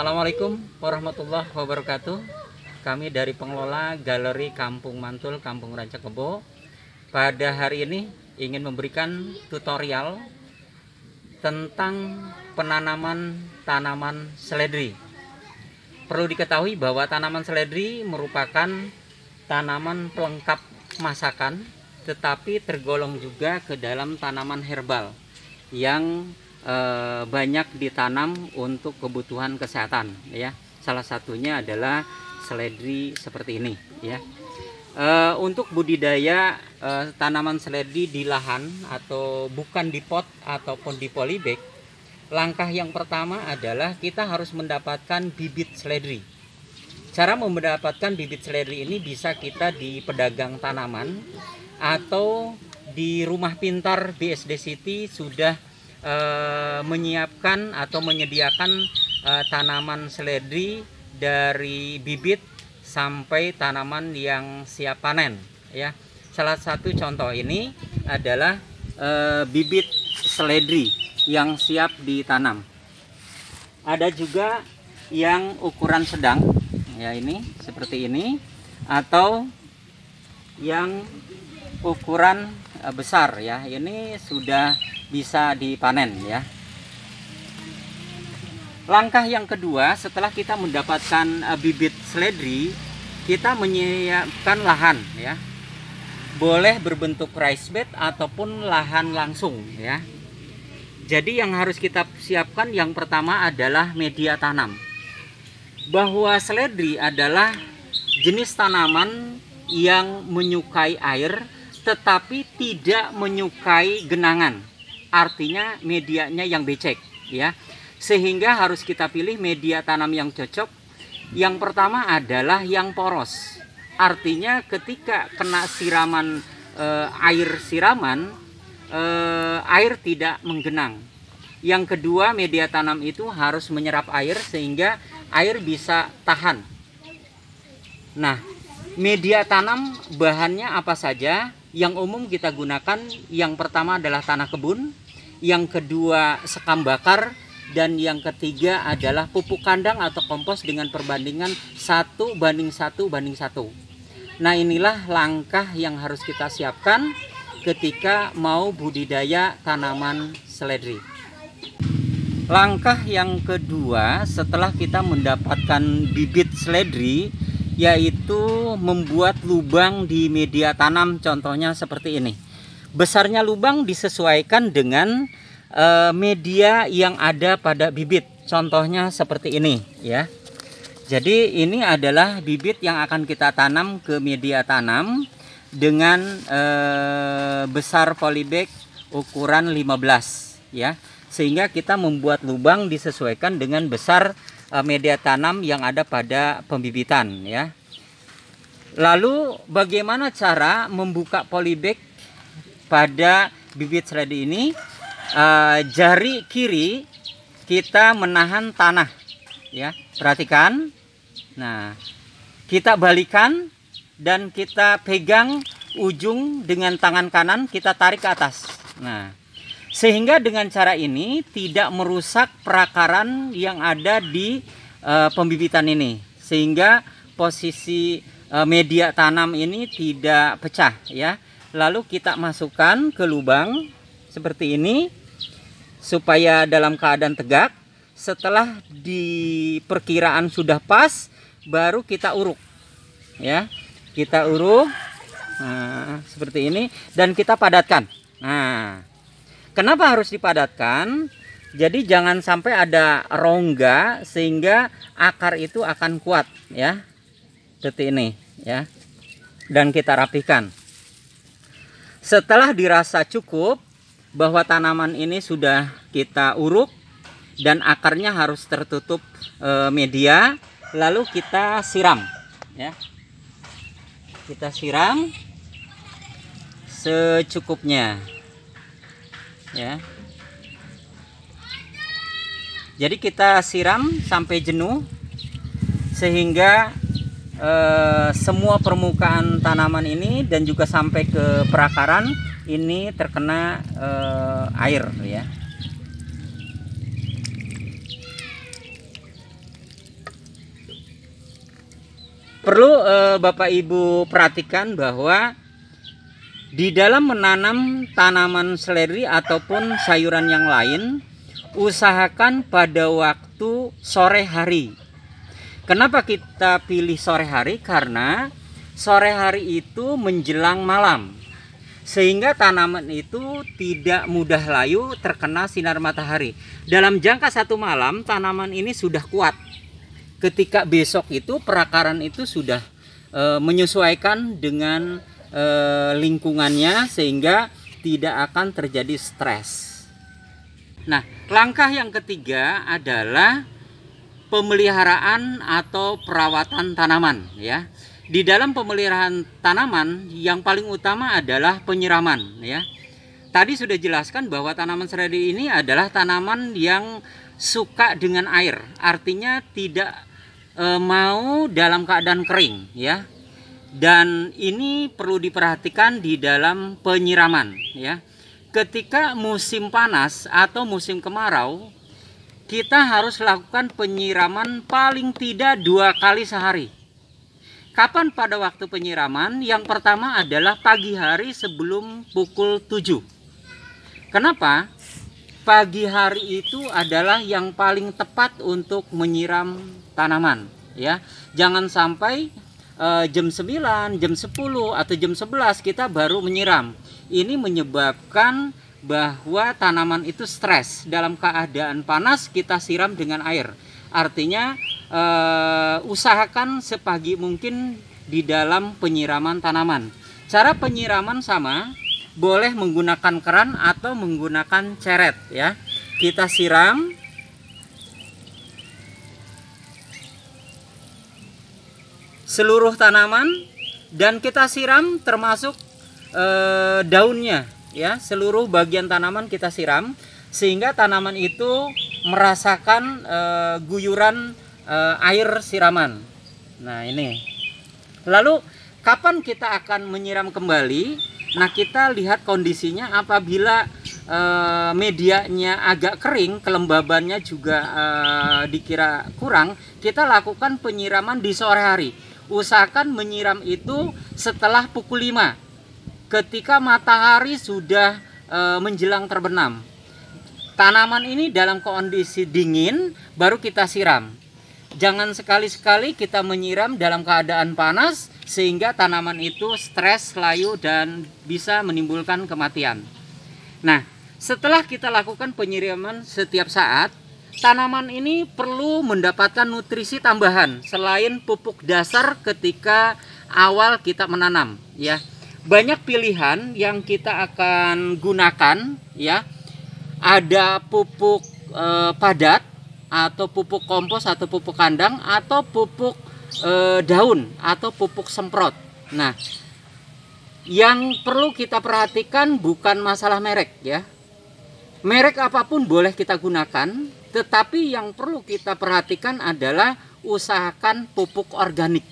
Assalamualaikum warahmatullahi wabarakatuh. Kami dari pengelola Galeri Kampung Mantul, Kampung Ranca Kebo. Pada hari ini ingin memberikan tutorial tentang penanaman tanaman seledri. Perlu diketahui bahwa tanaman seledri merupakan tanaman pelengkap masakan, tetapi tergolong juga ke dalam tanaman herbal yang e, banyak ditanam untuk kebutuhan kesehatan ya salah satunya adalah seledri seperti ini ya e, untuk budidaya e, tanaman seledri di lahan atau bukan di pot ataupun di polybag langkah yang pertama adalah kita harus mendapatkan bibit seledri cara mendapatkan bibit seledri ini bisa kita di pedagang tanaman atau di rumah pintar BSD City sudah e, menyiapkan atau menyediakan e, tanaman seledri dari bibit sampai tanaman yang siap panen ya. Salah satu contoh ini adalah e, bibit seledri yang siap ditanam. Ada juga yang ukuran sedang ya ini seperti ini atau yang ukuran Eh, besar ya ini sudah bisa dipanen ya langkah yang kedua setelah kita mendapatkan eh, bibit seledri kita menyiapkan lahan ya boleh berbentuk rice bed ataupun lahan langsung ya jadi yang harus kita siapkan yang pertama adalah media tanam bahwa seledri adalah jenis tanaman yang menyukai air tetapi tidak menyukai genangan. Artinya medianya yang becek, ya. Sehingga harus kita pilih media tanam yang cocok. Yang pertama adalah yang poros. Artinya ketika kena siraman e, air siraman, e, air tidak menggenang. Yang kedua, media tanam itu harus menyerap air sehingga air bisa tahan. Nah, media tanam bahannya apa saja? yang umum kita gunakan yang pertama adalah tanah kebun, yang kedua sekam bakar, dan yang ketiga adalah pupuk kandang atau kompos dengan perbandingan satu banding satu banding satu. Nah inilah langkah yang harus kita siapkan ketika mau budidaya tanaman seledri. Langkah yang kedua setelah kita mendapatkan bibit seledri yaitu membuat lubang di media tanam contohnya seperti ini besarnya lubang disesuaikan dengan e, media yang ada pada bibit contohnya seperti ini ya jadi ini adalah bibit yang akan kita tanam ke media tanam dengan e, besar polybag ukuran 15 ya sehingga kita membuat lubang disesuaikan dengan besar Eh, media tanam yang ada pada pembibitan ya. Lalu bagaimana cara membuka polybag pada bibit seladi ini? Uh, jari kiri kita menahan tanah ya. Perhatikan. Nah, kita balikan dan kita pegang ujung dengan tangan kanan kita tarik ke atas. Nah, sehingga dengan cara ini tidak merusak perakaran yang ada di uh, pembibitan ini. Sehingga posisi uh, media tanam ini tidak pecah ya. Lalu kita masukkan ke lubang seperti ini supaya dalam keadaan tegak. Setelah di sudah pas, baru kita uruk. Ya, kita uruk nah, seperti ini dan kita padatkan. Nah, Kenapa harus dipadatkan? Jadi jangan sampai ada rongga sehingga akar itu akan kuat ya. Seperti ini ya. Dan kita rapikan. Setelah dirasa cukup bahwa tanaman ini sudah kita uruk dan akarnya harus tertutup e, media, lalu kita siram ya. Kita siram secukupnya ya jadi kita siram sampai jenuh sehingga eh, semua permukaan tanaman ini dan juga sampai ke perakaran ini terkena eh, air ya perlu eh, Bapak Ibu perhatikan bahwa di dalam menanam tanaman seleri ataupun sayuran yang lain, usahakan pada waktu sore hari. Kenapa kita pilih sore hari? Karena sore hari itu menjelang malam. Sehingga tanaman itu tidak mudah layu terkena sinar matahari. Dalam jangka satu malam, tanaman ini sudah kuat. Ketika besok itu, perakaran itu sudah e, menyesuaikan dengan eh, lingkungannya sehingga tidak akan terjadi stres. Nah, langkah yang ketiga adalah pemeliharaan atau perawatan tanaman ya. Di dalam pemeliharaan tanaman yang paling utama adalah penyiraman ya. Tadi sudah jelaskan bahwa tanaman seledri ini adalah tanaman yang suka dengan air, artinya tidak e, mau dalam keadaan kering ya. Dan ini perlu diperhatikan di dalam penyiraman ya. Ketika musim panas atau musim kemarau, kita harus lakukan penyiraman paling tidak dua kali sehari. Kapan pada waktu penyiraman? Yang pertama adalah pagi hari sebelum pukul 7. Kenapa? Pagi hari itu adalah yang paling tepat untuk menyiram tanaman, ya. Jangan sampai uh, jam 9, jam 10 atau jam 11 kita baru menyiram. Ini menyebabkan bahwa tanaman itu stres dalam keadaan panas kita siram dengan air. Artinya uh, usahakan sepagi mungkin di dalam penyiraman tanaman. Cara penyiraman sama, boleh menggunakan keran atau menggunakan ceret ya. Kita siram seluruh tanaman dan kita siram termasuk e, daunnya ya seluruh bagian tanaman kita siram sehingga tanaman itu merasakan e, guyuran e, air siraman nah ini lalu kapan kita akan menyiram kembali nah kita lihat kondisinya apabila e, medianya agak kering kelembabannya juga e, dikira kurang kita lakukan penyiraman di sore hari usahakan menyiram itu setelah pukul 5 ketika matahari sudah e, menjelang terbenam tanaman ini dalam kondisi dingin baru kita siram jangan sekali-sekali kita menyiram dalam keadaan panas sehingga tanaman itu stres layu dan bisa menimbulkan kematian nah setelah kita lakukan penyiraman setiap saat tanaman ini perlu mendapatkan nutrisi tambahan selain pupuk dasar ketika awal kita menanam ya. Banyak pilihan yang kita akan gunakan ya. Ada pupuk eh, padat atau pupuk kompos atau pupuk kandang atau pupuk eh, daun atau pupuk semprot. Nah, yang perlu kita perhatikan bukan masalah merek ya. Merek apapun boleh kita gunakan, tetapi yang perlu kita perhatikan adalah usahakan pupuk organik.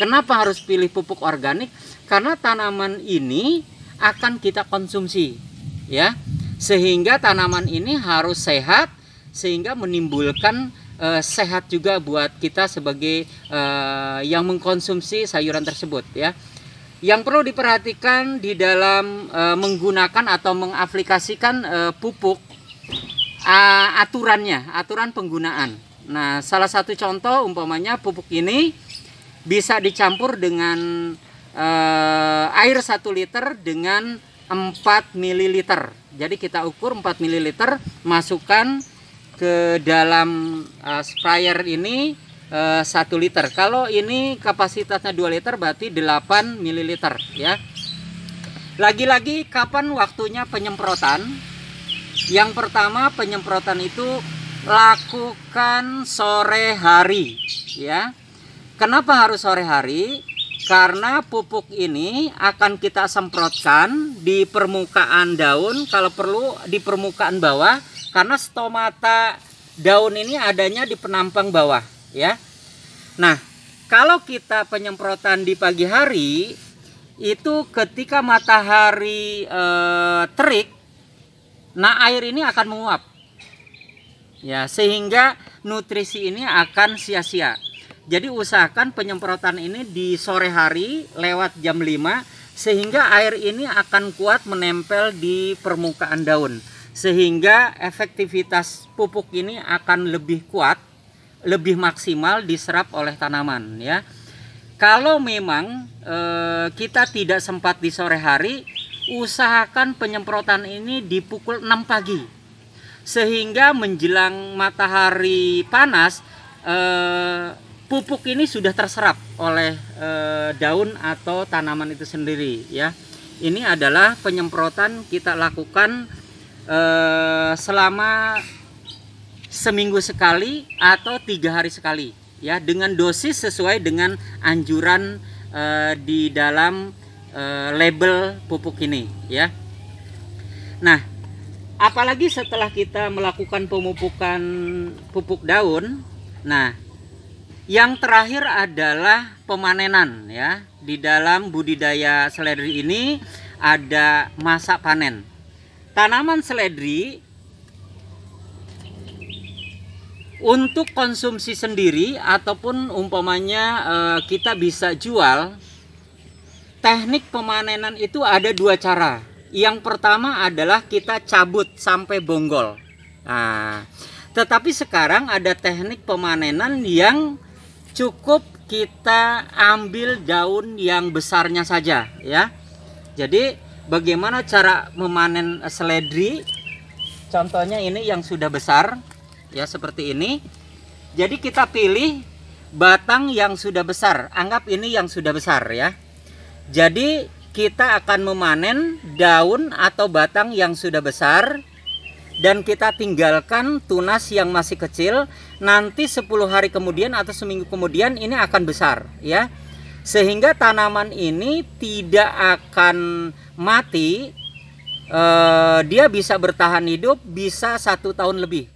Kenapa harus pilih pupuk organik? Karena tanaman ini akan kita konsumsi, ya. Sehingga tanaman ini harus sehat sehingga menimbulkan eh, sehat juga buat kita sebagai eh, yang mengkonsumsi sayuran tersebut, ya. Yang perlu diperhatikan di dalam e, menggunakan atau mengaplikasikan e, pupuk uh, aturannya, aturan penggunaan. Nah, salah satu contoh umpamanya pupuk ini bisa dicampur dengan uh, air 1 liter dengan 4 ml. Jadi kita ukur 4 ml, masukkan ke dalam uh, sprayer ini uh, eh, 1 liter. Kalau ini kapasitasnya 2 liter berarti 8 ml ya. Lagi-lagi kapan waktunya penyemprotan? Yang pertama penyemprotan itu lakukan sore hari ya. Kenapa harus sore hari? Karena pupuk ini akan kita semprotkan di permukaan daun kalau perlu di permukaan bawah karena stomata daun ini adanya di penampang bawah ya. Nah, kalau kita penyemprotan di pagi hari itu ketika matahari e, terik Nah, air ini akan menguap. Ya, sehingga nutrisi ini akan sia-sia. Jadi usahakan penyemprotan ini di sore hari lewat jam 5 sehingga air ini akan kuat menempel di permukaan daun sehingga efektivitas pupuk ini akan lebih kuat, lebih maksimal diserap oleh tanaman ya. Kalau memang e, kita tidak sempat di sore hari, usahakan penyemprotan ini di pukul 6 pagi sehingga menjelang matahari panas eh, pupuk ini sudah terserap oleh eh, daun atau tanaman itu sendiri ya ini adalah penyemprotan kita lakukan eh, selama seminggu sekali atau tiga hari sekali ya dengan dosis sesuai dengan anjuran eh, di dalam Eh, label pupuk ini ya. Nah, apalagi setelah kita melakukan pemupukan pupuk daun, nah yang terakhir adalah pemanenan ya. Di dalam budidaya seledri ini ada masa panen. Tanaman seledri untuk konsumsi sendiri ataupun umpamanya eh, kita bisa jual teknik pemanenan itu ada dua cara. Yang pertama adalah kita cabut sampai bonggol. Nah, tetapi sekarang ada teknik pemanenan yang cukup kita ambil daun yang besarnya saja ya. Jadi bagaimana cara memanen seledri? Contohnya ini yang sudah besar ya seperti ini. Jadi kita pilih batang yang sudah besar. Anggap ini yang sudah besar ya jadi kita akan memanen daun atau batang yang sudah besar dan kita tinggalkan tunas yang masih kecil nanti 10 hari kemudian atau seminggu kemudian ini akan besar ya sehingga tanaman ini tidak akan mati eh, dia bisa bertahan hidup bisa satu tahun lebih